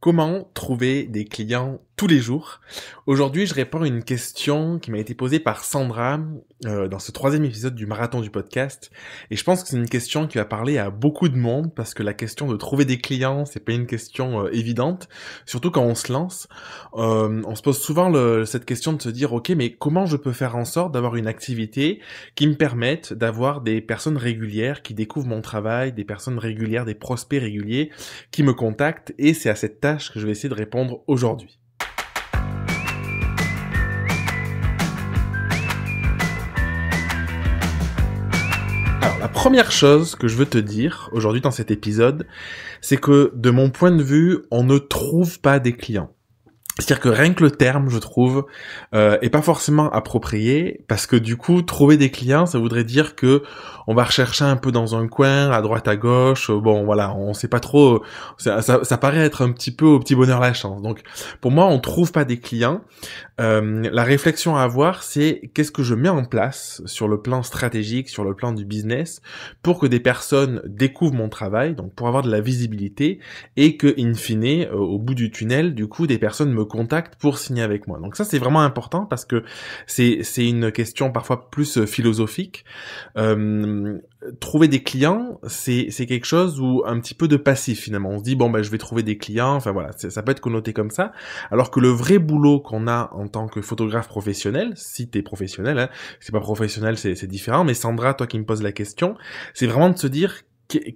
Comment trouver des clients tous les jours Aujourd'hui, je réponds à une question qui m'a été posée par Sandra euh, dans ce troisième épisode du marathon du podcast. Et je pense que c'est une question qui va parler à beaucoup de monde parce que la question de trouver des clients, c'est pas une question euh, évidente. Surtout quand on se lance, euh, on se pose souvent le, cette question de se dire ok, mais comment je peux faire en sorte d'avoir une activité qui me permette d'avoir des personnes régulières qui découvrent mon travail, des personnes régulières, des prospects réguliers qui me contactent. Et c'est à cette tâche que je vais essayer de répondre aujourd'hui. première chose que je veux te dire aujourd'hui dans cet épisode, c'est que de mon point de vue, on ne trouve pas des clients. C'est-à-dire que rien que le terme, je trouve, euh, est pas forcément approprié parce que du coup, trouver des clients, ça voudrait dire que on va rechercher un peu dans un coin, à droite, à gauche. Euh, bon, voilà, on sait pas trop. Ça, paraît être un petit peu au petit bonheur la chance. Donc, pour moi, on trouve pas des clients. Euh, la réflexion à avoir, c'est qu'est-ce que je mets en place sur le plan stratégique, sur le plan du business, pour que des personnes découvrent mon travail, donc pour avoir de la visibilité et que, in fine, euh, au bout du tunnel, du coup, des personnes me contact pour signer avec moi. Donc ça c'est vraiment important parce que c'est c'est une question parfois plus euh, philosophique. Euh, trouver des clients c'est c'est quelque chose où un petit peu de passif finalement. On se dit bon ben je vais trouver des clients. Enfin voilà ça peut être connoté comme ça. Alors que le vrai boulot qu'on a en tant que photographe professionnel, si t'es professionnel, hein, c'est pas professionnel c'est c'est différent. Mais Sandra toi qui me poses la question, c'est vraiment de se dire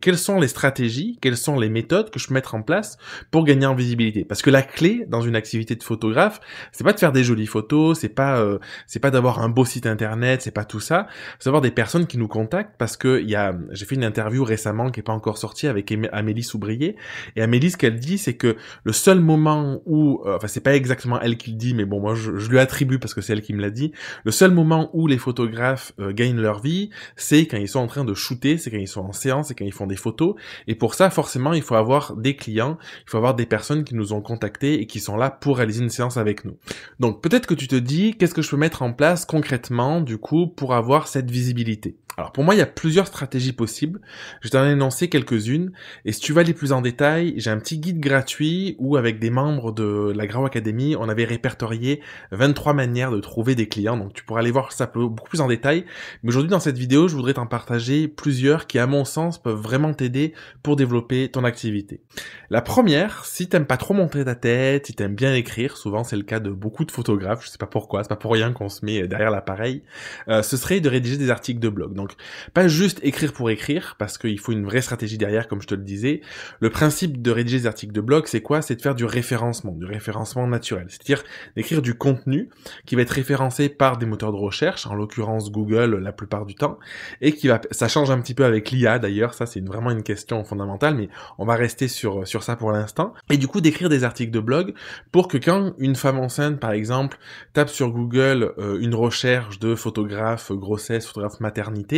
quelles sont les stratégies, quelles sont les méthodes que je peux mettre en place pour gagner en visibilité Parce que la clé dans une activité de photographe, c'est pas de faire des jolies photos, c'est pas euh, c'est pas d'avoir un beau site internet, c'est pas tout ça, c'est d'avoir des personnes qui nous contactent parce que il y a j'ai fait une interview récemment qui est pas encore sortie avec Amélie Soubrier et Amélie ce qu'elle dit c'est que le seul moment où euh, enfin c'est pas exactement elle qui le dit mais bon moi je, lui attribue parce que c'est elle qui me l'a dit, le seul moment où les photographes euh, gagnent leur vie, c'est quand ils sont en train de shooter, c'est quand ils sont en séance, c'est ils font des photos. Et pour ça, forcément, il faut avoir des clients, il faut avoir des personnes qui nous ont contactés et qui sont là pour réaliser une séance avec nous. Donc peut-être que tu te dis, qu'est-ce que je peux mettre en place concrètement, du coup, pour avoir cette visibilité alors pour moi, il y a plusieurs stratégies possibles. Je t'en ai énoncé quelques-unes. Et si tu veux aller plus en détail, j'ai un petit guide gratuit où avec des membres de la Grau Academy, on avait répertorié 23 manières de trouver des clients. Donc tu pourras aller voir ça beaucoup plus en détail. Mais aujourd'hui, dans cette vidéo, je voudrais t'en partager plusieurs qui, à mon sens, peuvent vraiment t'aider pour développer ton activité. La première, si t'aimes pas trop montrer ta tête, si t'aimes bien écrire, souvent c'est le cas de beaucoup de photographes, je sais pas pourquoi, c'est pas pour rien qu'on se met derrière l'appareil, euh, ce serait de rédiger des articles de blog. Donc, pas juste écrire pour écrire, parce qu'il faut une vraie stratégie derrière, comme je te le disais. Le principe de rédiger des articles de blog, c'est quoi C'est de faire du référencement, du référencement naturel. C'est-à-dire d'écrire du contenu qui va être référencé par des moteurs de recherche, en l'occurrence Google la plupart du temps, et qui va, ça change un petit peu avec l'IA d'ailleurs, ça c'est vraiment une question fondamentale, mais on va rester sur, sur ça pour l'instant. Et du coup, d'écrire des articles de blog pour que quand une femme enceinte, par exemple, tape sur Google euh, une recherche de photographe grossesse, photographe maternité,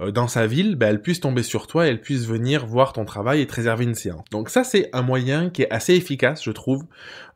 euh, dans sa ville, bah, elle puisse tomber sur toi et elle puisse venir voir ton travail et te réserver une séance. Donc ça, c'est un moyen qui est assez efficace, je trouve.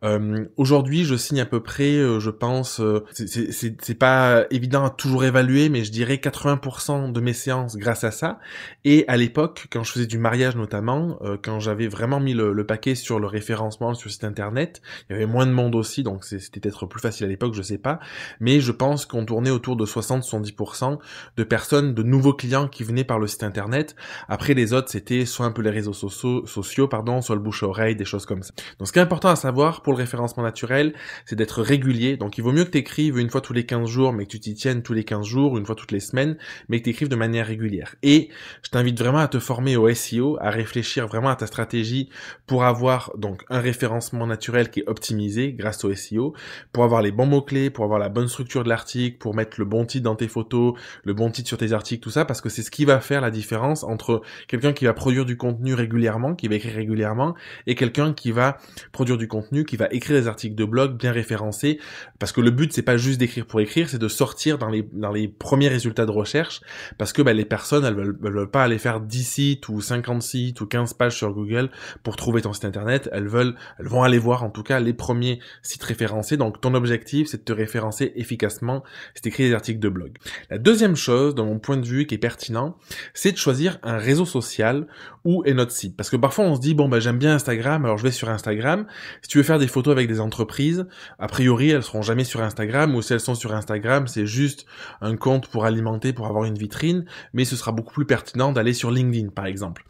Euh, aujourd'hui, je signe à peu près, euh, je pense, c'est pas évident à toujours évaluer, mais je dirais 80% de mes séances grâce à ça. Et à l'époque, quand je faisais du mariage notamment, quand j'avais vraiment mis le, le, paquet sur le référencement sur le site internet, il y avait moins de monde aussi, donc c'était peut-être plus facile à l'époque, je sais pas. Mais je pense qu'on tournait autour de 60-70% de personnes de nouveaux clients qui venaient par le site internet. Après, les autres, c'était soit un peu les réseaux sociaux, sociaux pardon, soit le bouche-oreille, des choses comme ça. Donc, ce qui est important à savoir pour le référencement naturel, c'est d'être régulier. Donc, il vaut mieux que tu écrives une fois tous les 15 jours, mais que tu t'y tiennes tous les 15 jours, une fois toutes les semaines, mais que tu écrives de manière régulière. Et je t'invite vraiment à te former au SEO, à réfléchir vraiment à ta stratégie pour avoir donc un référencement naturel qui est optimisé grâce au SEO, pour avoir les bons mots-clés, pour avoir la bonne structure de l'article, pour mettre le bon titre dans tes photos, le bon titre sur tes articles tout ça, parce que c'est ce qui va faire la différence entre quelqu'un qui va produire du contenu régulièrement, qui va écrire régulièrement, et quelqu'un qui va produire du contenu, qui va écrire des articles de blog bien référencés, parce que le but c'est pas juste d'écrire pour écrire, c'est de sortir dans les dans les premiers résultats de recherche, parce que bah, les personnes elles veulent, veulent pas aller faire 10 sites ou 50 sites ou 15 pages sur Google pour trouver ton site internet, elles veulent elles vont aller voir en tout cas les premiers sites référencés. Donc ton objectif c'est de te référencer efficacement, c'est d'écrire des articles de blog. La deuxième chose, dans mon point de vue qui est pertinent, c'est de choisir un réseau social où est notre site. Parce que parfois on se dit, bon ben j'aime bien Instagram, alors je vais sur Instagram. Si tu veux faire des photos avec des entreprises, a priori elles seront jamais sur Instagram, ou si elles sont sur Instagram, c'est juste un compte pour alimenter, pour avoir une vitrine, mais ce sera beaucoup plus pertinent d'aller sur LinkedIn par exemple.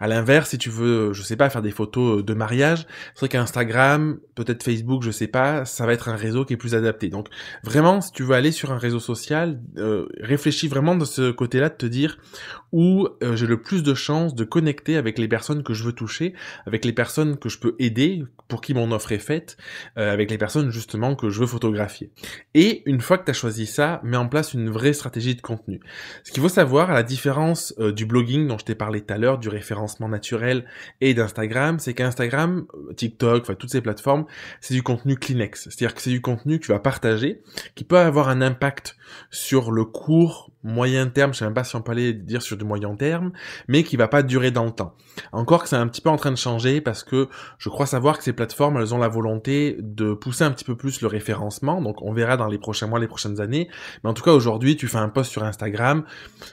À l'inverse, si tu veux, je sais pas, faire des photos de mariage, c'est vrai qu'Instagram, peut-être Facebook, je sais pas, ça va être un réseau qui est plus adapté. Donc vraiment, si tu veux aller sur un réseau social, euh, réfléchis vraiment de ce côté-là de te dire où euh, j'ai le plus de chances de connecter avec les personnes que je veux toucher, avec les personnes que je peux aider, pour qui mon offre est faite, euh, avec les personnes justement que je veux photographier. Et une fois que tu as choisi ça, mets en place une vraie stratégie de contenu. Ce qu'il faut savoir, à la différence euh, du blogging dont je t'ai parlé tout à l'heure, du référencement naturel et d'Instagram, c'est qu'Instagram, TikTok, enfin toutes ces plateformes, c'est du contenu Kleenex. C'est-à-dire que c'est du contenu que tu vas partager, qui peut avoir un impact sur le court, moyen terme, je ne sais même pas si on peut aller dire sur du moyen terme, mais qui va pas durer dans le temps. Encore que c'est un petit peu en train de changer parce que je crois savoir que ces plateformes, elles ont la volonté de pousser un petit peu plus le référencement, donc on verra dans les prochains mois, les prochaines années, mais en tout cas aujourd'hui, tu fais un post sur Instagram,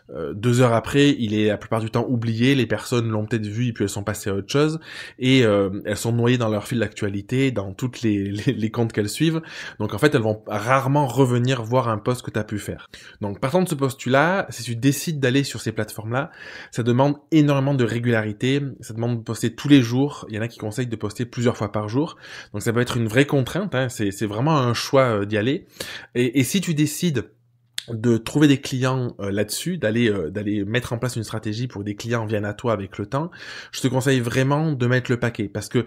euh, deux heures après, il est la plupart du temps oublié, les personnes l'ont peut-être vu et puis elles sont passées à autre chose, et euh, elles sont noyées dans leur fil d'actualité, dans toutes les, comptes qu'elles suivent, donc en fait, elles vont rarement revenir voir un post que tu as pu faire. Donc partant de ce postulat, si tu décides d'aller sur ces plateformes-là, ça demande énormément de régularité, ça demande de poster tous les jours, il y en a qui conseillent de poster plusieurs fois par jour, donc ça peut être une vraie contrainte, hein. c'est vraiment un choix euh, d'y aller. et si tu décides de trouver des clients euh, là-dessus, d'aller euh, d'aller mettre en place une stratégie pour que des clients viennent à toi avec le temps, je te conseille vraiment de mettre le paquet parce que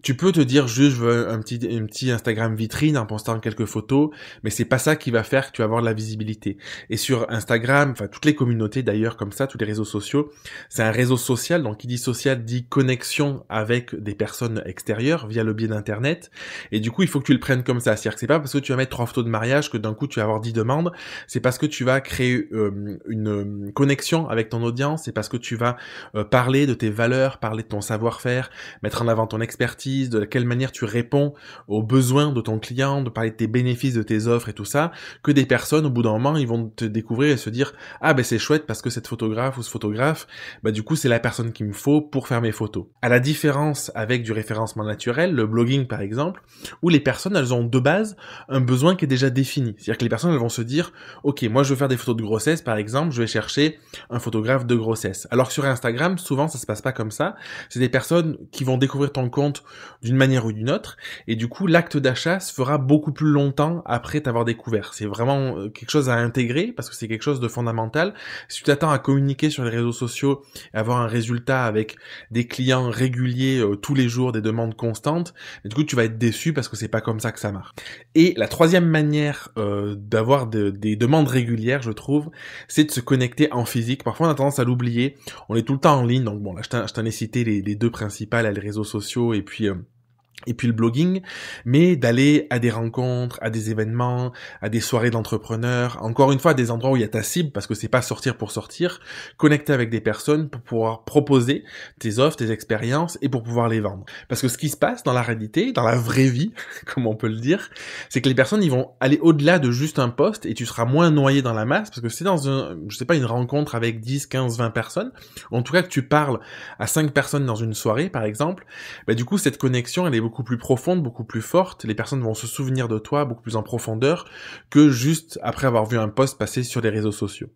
tu peux te dire juste je veux un petit un petit Instagram vitrine en postant quelques photos, mais c'est pas ça qui va faire que tu vas avoir de la visibilité. Et sur Instagram, enfin toutes les communautés d'ailleurs comme ça, tous les réseaux sociaux, c'est un réseau social donc qui dit social dit connexion avec des personnes extérieures via le biais d'internet et du coup, il faut que tu le prennes comme ça, c'est-à-dire que c'est pas parce que tu vas mettre trois photos de mariage que d'un coup tu vas avoir dix demandes c'est parce que tu vas créer euh, une euh, connexion avec ton audience, c'est parce que tu vas euh, parler de tes valeurs, parler de ton savoir-faire, mettre en avant ton expertise, de quelle manière tu réponds aux besoins de ton client, de parler de tes bénéfices, de tes offres et tout ça, que des personnes, au bout d'un moment, ils vont te découvrir et se dire « Ah ben c'est chouette parce que cette photographe ou ce photographe, bah du coup c'est la personne qu'il me faut pour faire mes photos. » À la différence avec du référencement naturel, le blogging par exemple, où les personnes, elles ont de base un besoin qui est déjà défini. C'est-à-dire que les personnes, elles vont se dire ok, moi je veux faire des photos de grossesse par exemple, je vais chercher un photographe de grossesse. Alors que sur Instagram, souvent ça se passe pas comme ça. C'est des personnes qui vont découvrir ton compte d'une manière ou d'une autre, et du coup l'acte d'achat se fera beaucoup plus longtemps après t'avoir découvert. C'est vraiment euh, quelque chose à intégrer parce que c'est quelque chose de fondamental. Si tu t'attends à communiquer sur les réseaux sociaux, et avoir un résultat avec des clients réguliers euh, tous les jours, des demandes constantes, du coup tu vas être déçu parce que c'est pas comme ça que ça marche. Et la troisième manière euh, d'avoir de, des Demande régulière, je trouve, c'est de se connecter en physique. Parfois, on a tendance à l'oublier. On est tout le temps en ligne. Donc bon, là, je t'en ai cité les, deux principales, les réseaux sociaux et puis... Euh, et puis le blogging, mais d'aller à des rencontres, à des événements, à des soirées d'entrepreneurs, encore une fois à des endroits où il y a ta cible parce que c'est pas sortir pour sortir, connecter avec des personnes pour pouvoir proposer tes offres, tes expériences et pour pouvoir les vendre. Parce que ce qui se passe dans la réalité, dans la vraie vie, comme on peut le dire, c'est que les personnes ils vont aller au-delà de juste un poste et tu seras moins noyé dans la masse parce que c'est dans un je sais pas une rencontre avec 10, 15, 20 personnes, en tout cas que tu parles à 5 personnes dans une soirée par exemple, bah, du coup cette connexion elle est beaucoup plus profonde, beaucoup plus forte. Les personnes vont se souvenir de toi beaucoup plus en profondeur que juste après avoir vu un post passer sur les réseaux sociaux.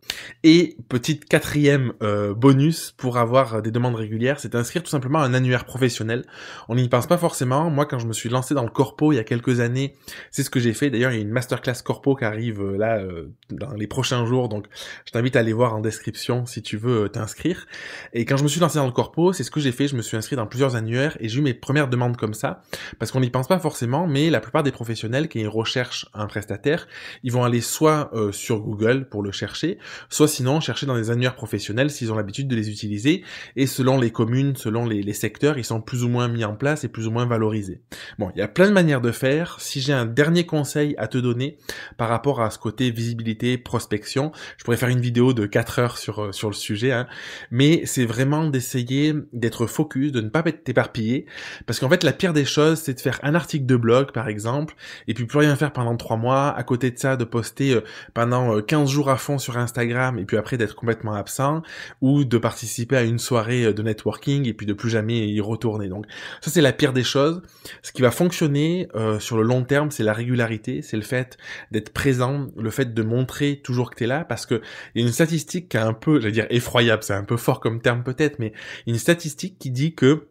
Et petite quatrième euh, bonus pour avoir des demandes régulières, c'est d'inscrire tout simplement un annuaire professionnel. On n'y pense pas forcément. Moi, quand je me suis lancé dans le corpo il y a quelques années, c'est ce que j'ai fait. D'ailleurs, il y a une masterclass corpo qui arrive euh, là euh, dans les prochains jours. Donc, je t'invite à aller voir en description si tu veux t'inscrire. Et quand je me suis lancé dans le corpo, c'est ce que j'ai fait. Je me suis inscrit dans plusieurs annuaires et j'ai eu mes premières demandes comme ça parce qu'on n'y pense pas forcément, mais la plupart des professionnels qui recherchent un prestataire, ils vont aller soit euh, sur Google pour le chercher, soit sinon chercher dans des annuaires professionnels s'ils ont l'habitude de les utiliser, et selon les communes, selon les, secteurs, ils sont plus ou moins mis en place et plus ou moins valorisés. Bon, il y a plein de manières de faire. Si j'ai un dernier conseil à te donner par rapport à ce côté visibilité, prospection, je pourrais faire une vidéo de 4 heures sur, euh, sur le sujet, hein, mais c'est vraiment d'essayer d'être focus, de ne pas être éparpillé, parce qu'en fait la pire des choses, c'est de faire un article de blog, par exemple, et puis plus rien faire pendant trois mois, à côté de ça, de poster euh, pendant 15 euh, jours à fond sur Instagram, et puis après d'être complètement absent, ou de participer à une soirée euh, de networking, et puis de plus jamais y retourner. Donc ça, c'est la pire des choses. Ce qui va fonctionner sur le long terme, c'est la régularité, c'est le fait d'être présent, le fait de montrer toujours que tu es là, parce que y a une statistique qui est un peu, j'allais dire effroyable, c'est un peu fort comme terme peut-être, mais une statistique qui dit que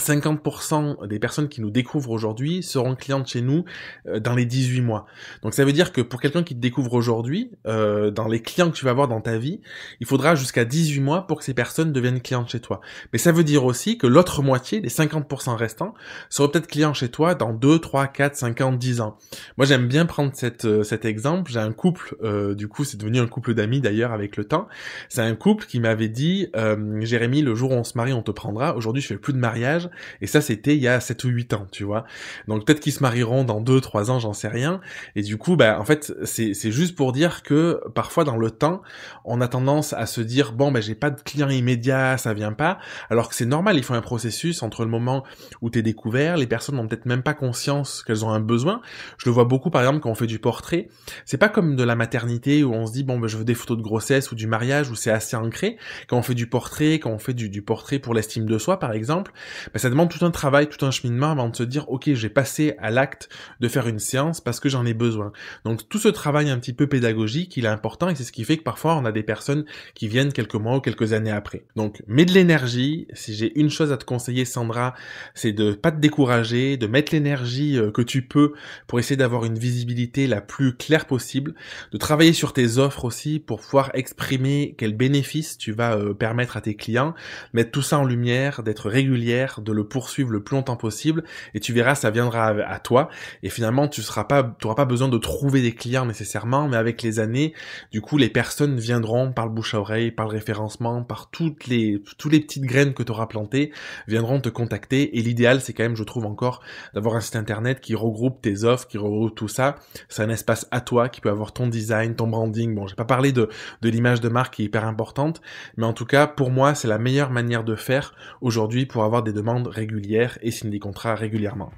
50% des personnes qui nous découvrent aujourd'hui seront clientes chez nous euh, dans les 18 mois. Donc ça veut dire que pour quelqu'un qui te découvre aujourd'hui, euh, dans les clients que tu vas avoir dans ta vie, il faudra jusqu'à 18 mois pour que ces personnes deviennent clientes chez toi. Mais ça veut dire aussi que l'autre moitié, les 50% restants, seront peut-être clients chez toi dans 2, 3, 4, 5 ans, 10 ans. Moi j'aime bien prendre cette, euh, cet exemple. J'ai un couple, euh, du coup c'est devenu un couple d'amis d'ailleurs avec le temps. C'est un couple qui m'avait dit, euh, Jérémy, le jour où on se marie, on te prendra. Aujourd'hui je fais plus de mariage et ça, c'était il y a 7 ou 8 ans, tu vois. Donc peut-être qu'ils se marieront dans 2, 3 ans, j'en sais rien. Et du coup, bah, en fait, c'est juste pour dire que parfois dans le temps, on a tendance à se dire, bon, bah, j'ai pas de client immédiat, ça vient pas. Alors que c'est normal, il faut un processus entre le moment où t'es découvert, les personnes n'ont peut-être même pas conscience qu'elles ont un besoin. Je le vois beaucoup, par exemple, quand on fait du portrait. C'est pas comme de la maternité où on se dit, bon, bah, je veux des photos de grossesse ou du mariage où c'est assez ancré. Quand on fait du portrait, quand on fait du, portrait pour l'estime de soi, par exemple, bah, ça demande tout un travail, tout un cheminement avant de se dire, OK, j'ai passé à l'acte de faire une séance parce que j'en ai besoin. Donc tout ce travail un petit peu pédagogique, il est important et c'est ce qui fait que parfois on a des personnes qui viennent quelques mois ou quelques années après. Donc mets de l'énergie. Si j'ai une chose à te conseiller, Sandra, c'est de pas te décourager, de mettre l'énergie euh, que tu peux pour essayer d'avoir une visibilité la plus claire possible, de travailler sur tes offres aussi pour pouvoir exprimer quels bénéfices tu vas euh, permettre à tes clients, mettre tout ça en lumière, d'être régulière, de le poursuivre le plus longtemps possible, et tu verras, ça viendra à, toi, et finalement, tu seras pas, tu auras pas besoin de trouver des clients nécessairement, mais avec les années, du coup, les personnes viendront par le bouche à oreille, par le référencement, par toutes les, toutes les petites graines que tu auras plantées, viendront te contacter, et l'idéal, c'est quand même, je trouve encore, d'avoir un site internet qui regroupe tes offres, qui regroupe tout ça, c'est un espace à toi qui peut avoir ton design, ton branding, bon, j'ai pas parlé de, de l'image de marque qui est hyper importante, mais en tout cas, pour moi, c'est la meilleure manière de faire aujourd'hui pour avoir des demandes régulière et signe des contrats régulièrement.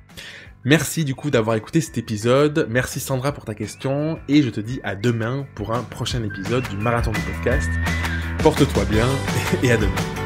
Merci du coup d'avoir écouté cet épisode, merci Sandra pour ta question et je te dis à demain pour un prochain épisode du Marathon du podcast. Porte-toi bien et à demain.